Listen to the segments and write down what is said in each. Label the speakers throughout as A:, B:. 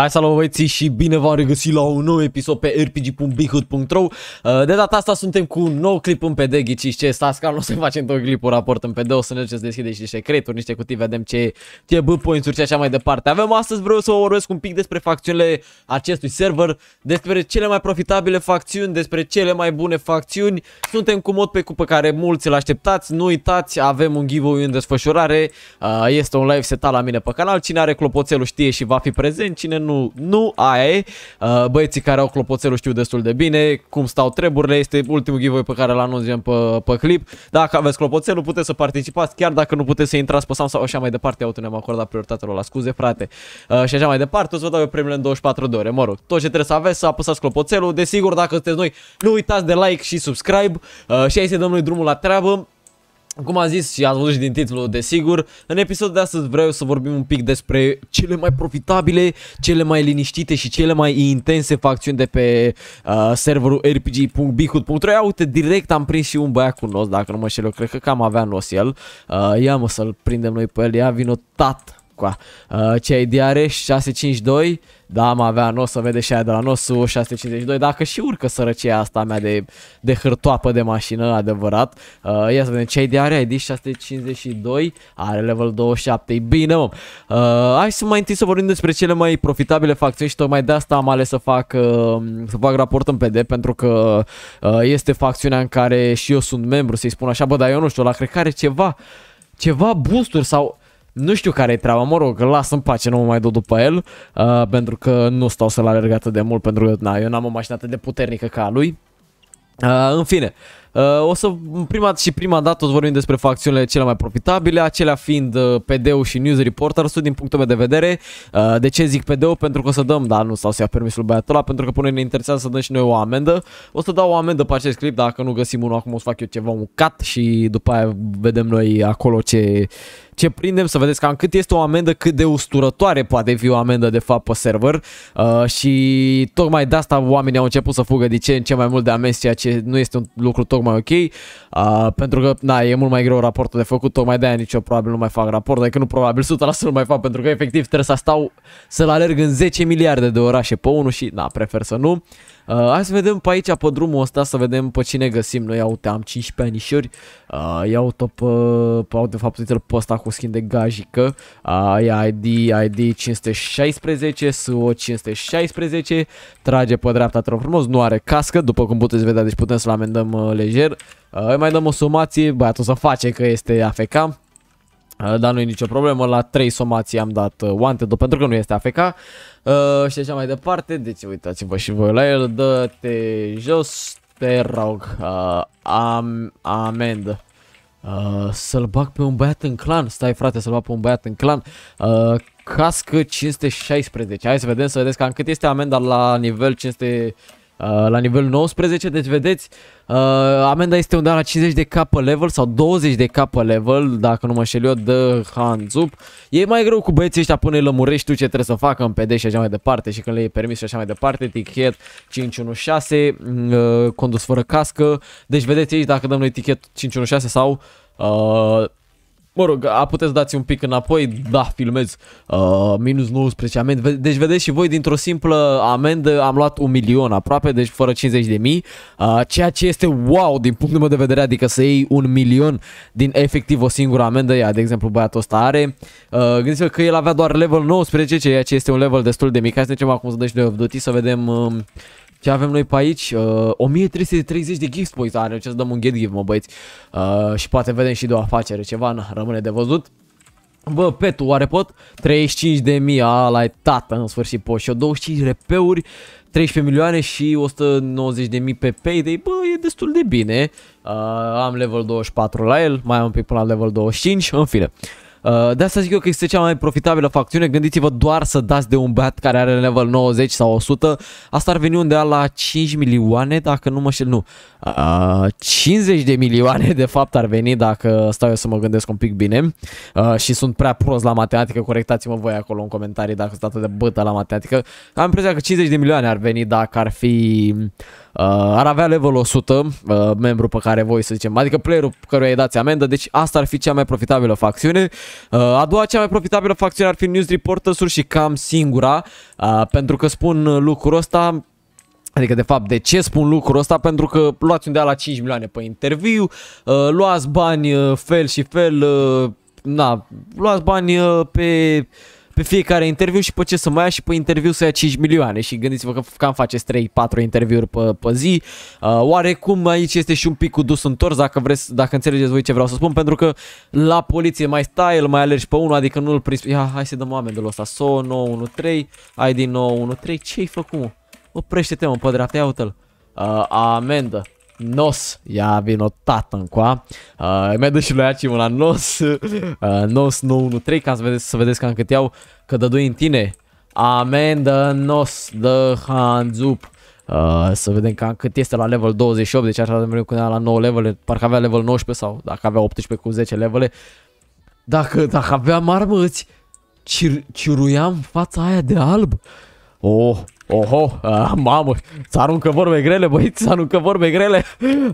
A: Hai, salut băieții și bine v-am regăsit la un nou episod pe rpg.bihut.ro uh, De data asta suntem cu un nou clip în PD, ghici ce stați, că nu o să facem două clipuri raport în PD, o să ne să deschideți niște secreturi, niște cutii, vedem ce e points-uri și așa mai departe. Avem astăzi, vreau să vă vorbesc un pic despre facțiunile acestui server, despre cele mai profitabile facțiuni, despre cele mai bune facțiuni. Suntem cu mod pe cu pe care mulți îl așteptați, nu uitați, avem un giveaway în desfășurare, uh, este un live setat la mine pe canal, cine are clopoțelul știe și va fi prezent, cine nu nu, nu, aia e. Uh, băieții care au clopoțelul știu destul de bine cum stau treburile. Este ultimul giveaway pe care l anunțăm pe, pe clip. Dacă aveți clopoțelul, puteți să participați, chiar dacă nu puteți să intrați pe sau așa mai departe. Auto ne-am acordat prioritatea la scuze, frate. Uh, și așa mai departe, o să vă dau eu premiile în 24 de ore, mă rog. Tot ce trebuie să aveți, să apăsați clopoțelul. Desigur, dacă sunteți noi, nu uitați de like și subscribe. Uh, și aici se dăm noi drumul la treabă. Cum am zis și ați văzut și din titlu, desigur, în episodul de astăzi vreau să vorbim un pic despre cele mai profitabile, cele mai liniștite și cele mai intense facțiuni de pe uh, serverul rpg.bihut.ro Ia uite, direct am prins și un băiat cu nos, dacă nu mă știu, eu cred că cam avea nos el. Uh, ia mă să-l prindem noi pe el, ia vino tat, Coa. Uh, cei de Iareș 652, da, mă avea o să vede și aia de la nosul 652, dacă și urcă sărăcia asta mea de, de hârtoapă de mașină, adevărat. Uh, ia să vedem, cei de Aredi 652, are level 27, e bine, mă. Uh, hai să mai întâi să vorbim despre cele mai profitabile facțiuni și tocmai de asta am ales să fac, uh, să fac raport în PD, pentru că uh, este facțiunea în care și eu sunt membru, să-i spun așa, bă, dar eu nu știu, la cred că are ceva ceva boost sau nu știu care e treaba, mă rog, las în pace, nu mă mai duc după el, uh, pentru că nu stau să-l alerg atât de mult, pentru că na, eu n-am o mașină atât de puternică ca a lui. Uh, în fine, uh, Uh, o să, prima și prima dată, o să vorbim despre facțiunile cele mai profitabile, acelea fiind uh, PD-ul și News Reporter. Sunt din punctul meu de vedere. Uh, de ce zic PD-ul? Pentru că o să dăm, da, nu stau să ia permisul băiatul ăla, pentru că până ne interesează să dăm și noi o amendă. O să dau o amendă pe acest clip, dacă nu găsim unul acum o să fac eu ceva, un cut și după aia vedem noi acolo ce, ce prindem, să vedeți cam cât este o amendă, cât de usturătoare poate fi o amendă de fapt pe server uh, și tocmai de asta oamenii au început să fugă de ce în ce mai mult de amenzi, ceea ce nu este un lucru tocmai tocmai ok, uh, pentru că, da, e mult mai greu raportul de făcut, tocmai de-aia nici eu probabil nu mai fac raport, adică nu probabil 100% nu mai fac, pentru că efectiv trebuie să stau, să-l alerg în 10 miliarde de orașe pe unul și, da, prefer să nu. Uh, hai să vedem pe aici, pe drumul ăsta, să vedem pe cine găsim. Noi, iau am 15 anișuri. Uh, iau tot pe, pe, de fapt, uite-l pe ăsta cu skin de gajică. Ai ID, ID 516, SUO 516. Trage pe dreapta, te rog frumos. Nu are cască, după cum puteți vedea, deci putem să-l amendăm uh, lejer. Uh, îi mai dăm o sumație, băiatul să face că este AFK. Uh, dar nu e nicio problemă, la 3 somații am dat uh, wanted pentru că nu este AFK uh, Și așa mai departe, deci uitați-vă și voi la el Dă-te jos, te rog, uh, am, amend Uh, să-l bag pe un băiat în clan Stai frate să-l bag pe un băiat în clan uh, Cască 516 Hai să vedem, să vedeți cam cât este amenda la nivel 500 Uh, la nivel 19, deci vedeți, uh, amenda este undeva la 50 de capă level sau 20 de capă level, dacă nu mă șel eu, de Hanzup. E mai greu cu băieții ăștia până îi lămurești tu ce trebuie să facă în PD și așa mai departe și când le e permis și așa mai departe, etichet 516, mm, uh, condus fără cască, deci vedeți aici dacă dăm noi etichet 516 sau... Uh, Mă rog, a puteți dați un pic înapoi, da, filmez, uh, minus 19 amendă. Deci vedeți și voi, dintr-o simplă amendă am luat un milion aproape, deci fără 50 de mii, uh, ceea ce este wow din punctul meu de vedere, adică să iei un milion din efectiv o singură amendă, ia de exemplu băiatul ăsta are, uh, gândiți-vă că el avea doar level 19, ceea ce este un level destul de mic, hai să ne acum să dă și de să vedem uh, ce avem noi pe aici? Uh, 1330 de gift points are, ce să dăm un get give, mă băieți. Uh, și poate vedem și de o afacere ceva, na, rămâne de văzut. Bă, petul oare pot? 35 de mii, ala e tată în sfârșit pot și 25 repeuri, 13 milioane și 190 de mii pe payday, bă, e destul de bine. Uh, am level 24 la el, mai am un pic până la level 25, în fine. Uh, de asta zic eu că este cea mai profitabilă facțiune. Gândiți-vă doar să dați de un bat care are level 90 sau 100. Asta ar veni undeva la 5 milioane dacă nu mă știu, Nu, 50 uh, de milioane de fapt ar veni dacă stau eu să mă gândesc un pic bine. Uh, și sunt prea prost la matematică, corectați-mă voi acolo în comentarii dacă sunt atât de bătă la matematică. Am impresia că 50 de milioane ar veni dacă ar fi Uh, ar avea level 100, uh, membru pe care voi să zicem, adică playerul pe care îi dați amendă, deci asta ar fi cea mai profitabilă facțiune. Uh, a doua cea mai profitabilă facțiune ar fi News reporters și cam singura, pentru că spun lucrul ăsta, Adică, de fapt, de ce spun lucrul ăsta? Pentru că luați undeva la 5 milioane pe interviu, luați bani fel și fel, na, luați bani pe pe fiecare interviu și pe ce să mai ia și pe interviu să ia 5 milioane și gândiți-vă că cam faceți 3-4 interviuri pe, pe zi. Uh, oarecum aici este și un pic cu dus întors dacă vreți, dacă înțelegeți voi ce vreau să spun, pentru că la poliție mai stai, îl mai alergi pe unul, adică nu îl prins. Ia, hai să dăm oameni de ăsta. So 913, ai din 913, ce-ai făcut? Oprește-te mă pe dreapta, ia uite-l. Uh, amendă. Nos ia ja vinotată-ncoa. Uh, mi-a dat și lui Aci una Nos, uh, Nos 913 ca să vedeți, să vedeți cam cât iau, că dă doi în tine. Amen dă Nos de Hanzup. Uh, să vedem cam cât este la level 28, deci așa mereu cu la 9 level, parcă avea level 19 sau dacă avea 18 cu 10 levele. Dacă, dacă aveam armăți îți cir ciruiam fața aia de alb. Oh, Oho, uh, mamă, s aruncă vorbe grele, băieți, s aruncă vorbe grele.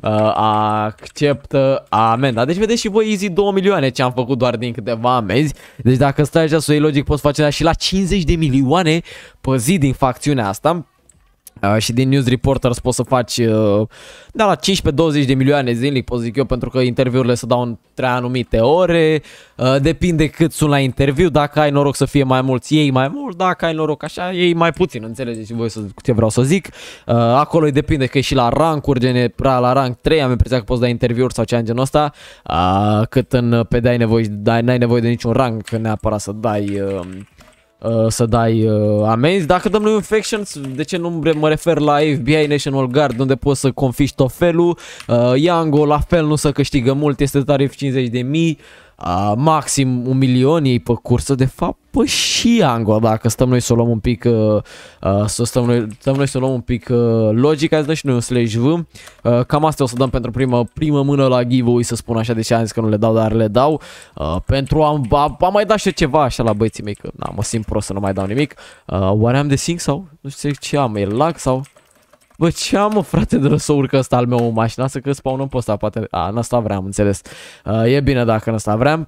A: Uh, Amen. amenda. Deci vedeți și voi easy 2 milioane ce am făcut doar din câteva amenzi. Deci dacă stai așa să iei logic, poți face și la 50 de milioane pe zi din facțiunea asta și din News Reporters poți să faci uh, da la 15-20 de milioane zilnic, pot zic eu, pentru că interviurile se dau între anumite ore, depinde cât sunt la interviu, dacă ai noroc să fie mai mulți, ei mai mult, dacă ai noroc așa, ei mai puțin, înțelegeți voi să, ce vreau să zic. acolo îi depinde că e și la rankuri, gen la rank 3, am impresia că poți da interviuri sau ceva în genul ăsta, cât în PD ai nevoie, dai, n-ai nevoie de niciun rank neapărat să dai... Uh, Uh, să dai uh, amenzi. Dacă dăm un Infections, de ce nu mă refer la FBI National Guard, unde poți să confiști tot felul. Uh, Yango, la fel, nu să câștigă mult, este tarif 50 de mii a, maxim un milion ei pe cursă, de fapt, pă și Angola, dacă stăm noi să o luăm un pic, uh, uh, să stăm noi, stăm noi să o luăm un pic uh, logic, azi și noi un slash v. Uh, cam asta o să dăm pentru prima, prima mână la giveaway, să spun așa, deși am zis că nu le dau, dar le dau. Uh, pentru am, am, am mai dat și ceva așa la băieții mei, că na, mă simt prost să nu mai dau nimic. Uh, oare am de sing sau? Nu știu ce am, e lag sau? Bă, ce am, mă, frate, de să urcă ăsta al meu în mașină? Să că spawnăm pe ăsta, poate... A, în ăsta vreau, înțeles. Uh, e bine dacă în ăsta vreau.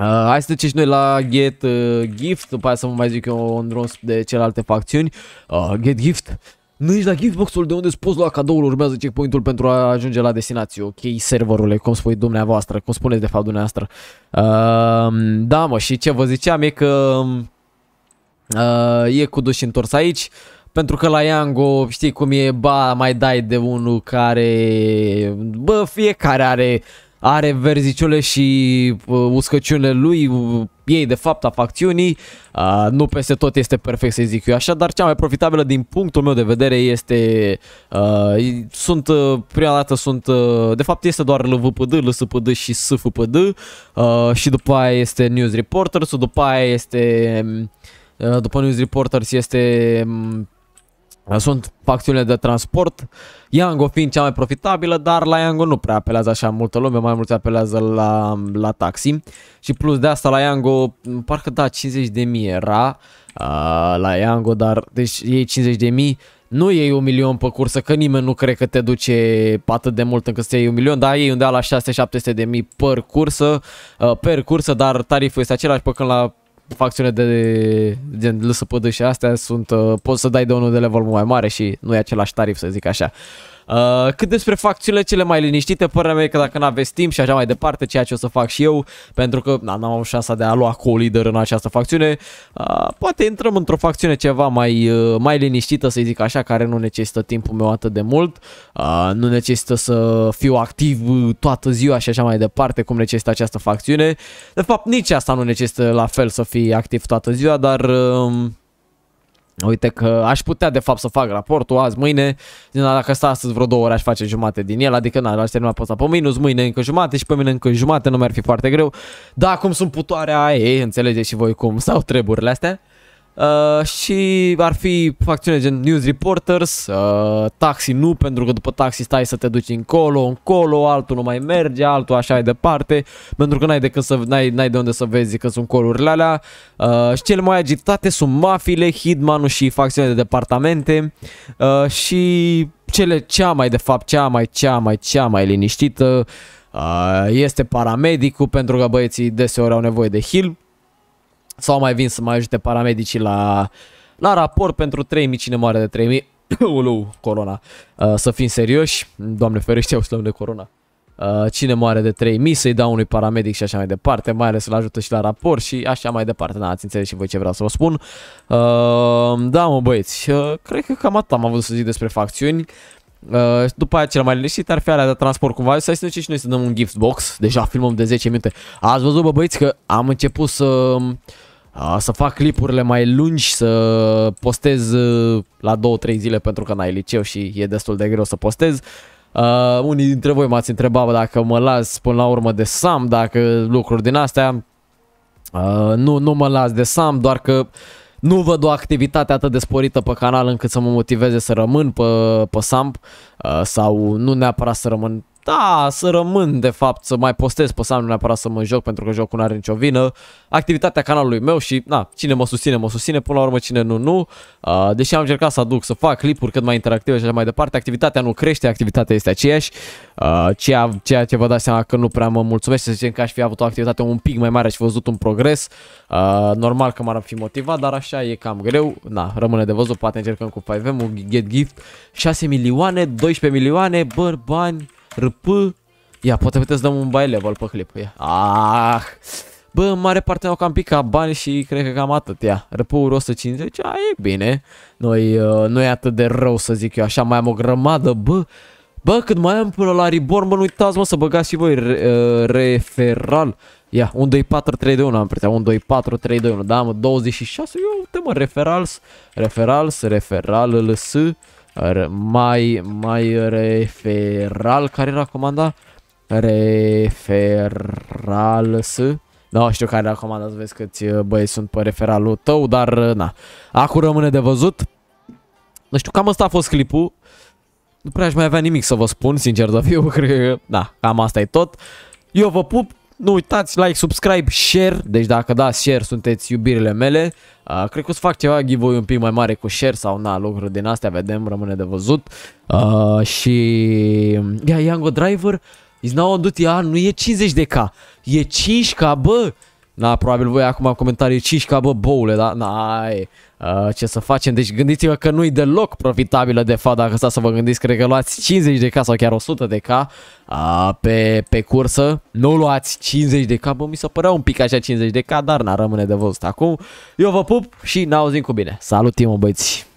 A: Uh, hai să trecem și noi la Get uh, Gift, după aceea să mă mai zic eu un drum de celelalte facțiuni. Uh, get Gift. Nu ești la giftbox-ul de unde îți poți lua cadoul, urmează checkpoint-ul pentru a ajunge la destinație, ok, serverule, cum spui dumneavoastră, cum spuneți de fapt dumneavoastră. Uh, da, mă, și ce vă ziceam e că uh, e cu duș întors aici. Uh, pentru că la Yango, știi cum e, ba, mai dai de unul care... Bă, fiecare are are verziciole și uh, uscăciunile lui, uh, ei de fapt a facțiunii, uh, nu peste tot este perfect să zic eu așa, dar cea mai profitabilă din punctul meu de vedere este, uh, sunt, uh, prima dată sunt, uh, de fapt este doar LVPD, LSPD și SFPD uh, și după aia este News Reporters, după aia este, uh, după News Reporters este... Um, sunt facțiunile de transport, Yango fiind cea mai profitabilă, dar la Yango nu prea apelează așa multă lume, mai mulți apelează la, la taxi. Și plus de asta la Yango, parcă da, 50 de mii era uh, la Yango, dar deci ei 50 de mii, nu iei un milion pe cursă, că nimeni nu cred că te duce atât de mult încât să iei un milion, dar iei undeva la 6-700 de mii per cursă, uh, per cursă, dar tariful este același, pe când la facțiune de gen lăsăpădă și astea sunt, uh, poți să dai de unul de level mai mare și nu e același tarif, să zic așa. Uh, cât despre facțiunile cele mai liniștite, părerea mea e că dacă nu aveți timp și așa mai departe, ceea ce o să fac și eu, pentru că na, n-am avut șansa de a lua co-lider în această facțiune, uh, poate intrăm într-o facțiune ceva mai, uh, mai liniștită, să zic așa, care nu necesită timpul meu atât de mult, uh, nu necesită să fiu activ uh, toată ziua și așa mai departe, cum necesită această facțiune. De fapt, nici asta nu necesită la fel să fii activ toată ziua, dar... Uh, Uite că aș putea de fapt să fac raportul azi, mâine, din dacă sta astăzi vreo două ore aș face jumate din el, adică n-aș termina pe pe minus, mâine încă jumate și pe mine încă jumate, nu mi-ar fi foarte greu. Dar cum sunt putoarea ei, înțelegeți și voi cum sau treburile astea. Uh, și ar fi facțiune gen News Reporters, uh, Taxi nu, pentru că după taxi stai să te duci încolo, încolo, altul nu mai merge, altul așa e departe, pentru că n-ai de, când să, n-ai, n-ai de unde să vezi că sunt colurile alea. Uh, și cele mai agitate sunt mafile, hitman și facțiune de departamente uh, și cele cea mai de fapt, cea mai, cea mai, cea mai liniștită uh, este paramedicul pentru că băieții deseori au nevoie de help sau mai vin să mai ajute paramedicii la, la raport pentru 3000 cine moare de 3000. Ulu, corona. Uh, să fim serioși, doamne ferește, au de corona. Uh, cine moare de 3000 să-i dau unui paramedic și așa mai departe, mai ales să-l ajută și la raport și așa mai departe. da, ați înțeles și voi ce vreau să vă spun. Uh, da, mă băieți, uh, cred că cam atât am avut să zic despre facțiuni. Uh, după aia cel mai liniștit ar fi alea de transport cumva Să ne și noi să dăm un gift box Deja filmăm de 10 minute Ați văzut bă băieți că am început să să fac clipurile mai lungi, să postez uh, la 2-3 zile pentru că n-ai liceu și e destul de greu să postez. Uh, unii dintre voi m-ați întrebat dacă mă las până la urmă de SAM, dacă lucruri din astea. Uh, nu, nu mă las de SAM, doar că nu văd o activitate atât de sporită pe canal încât să mă motiveze să rămân pe, pe SAM uh, sau nu neapărat să rămân da, să rămân de fapt să mai postez pe Sam, nu neapărat să mă joc pentru că jocul nu are nicio vină. Activitatea canalului meu și, na, cine mă susține, mă susține, până la urmă cine nu, nu. Uh, deși am încercat să aduc, să fac clipuri cât mai interactive și așa mai departe, activitatea nu crește, activitatea este aceeași. Uh, ceea, ceea ce vă dați seama că nu prea mă mulțumesc, să zicem că aș fi avut o activitate un pic mai mare și văzut un progres. Uh, normal că m-ar fi motivat, dar așa e cam greu. Na, rămâne de văzut, poate încercăm cu 5 un Get Gift, 6 milioane, 12 milioane, bărbani. bani. RP. Ia, poate putem să dăm un buy level pe clip. Ia. Ah. Bă, în mare parte au cam picat bani și cred că cam atât, ia. Răpăuri 150, a, e bine. Noi, uh, nu e atât de rău să zic eu, așa mai am o grămadă, bă. Bă, cât mai am până la Reborn, mă, nu uitați, mă, să băgați și voi re, uh, referral. Ia, 1, 2, 4, 3, 2, 1 am prețat, 1, 2, 4, 3, 2, 1, da, mă, 26, eu, uite, mă, referals, referals, referal, LS mai, mai referal, care era comanda? Referal S. Nu știu care era comanda, să vezi câți uh, băieți sunt pe referalul tău, dar uh, na. Acum rămâne de văzut. Nu știu, cam asta a fost clipul. Nu prea aș mai avea nimic să vă spun, sincer să fiu, cred că, da, cam asta e tot. Eu vă pup, nu uitați, like, subscribe, share. Deci dacă dați share, sunteți iubirile mele. Uh, cred că o să fac ceva giveaway un pic mai mare cu share sau na, lucruri din astea, vedem, rămâne de văzut. Uh, și yeah, Yango Driver is now on duty, ah, nu e 50 de K, e 5K, bă! Na, probabil voi acum în comentarii ca bă, boule, da? Na, ai uh, ce să facem? Deci gândiți-vă că nu-i deloc profitabilă de fapt, dacă stați să vă gândiți, cred că luați 50 de k sau chiar 100 de k uh, pe, pe cursă, nu luați 50 de k, bă, mi se părea un pic așa 50 de k, dar n-ar rămâne de văzut acum. Eu vă pup și ne auzim cu bine. Salut, Timo, băieți!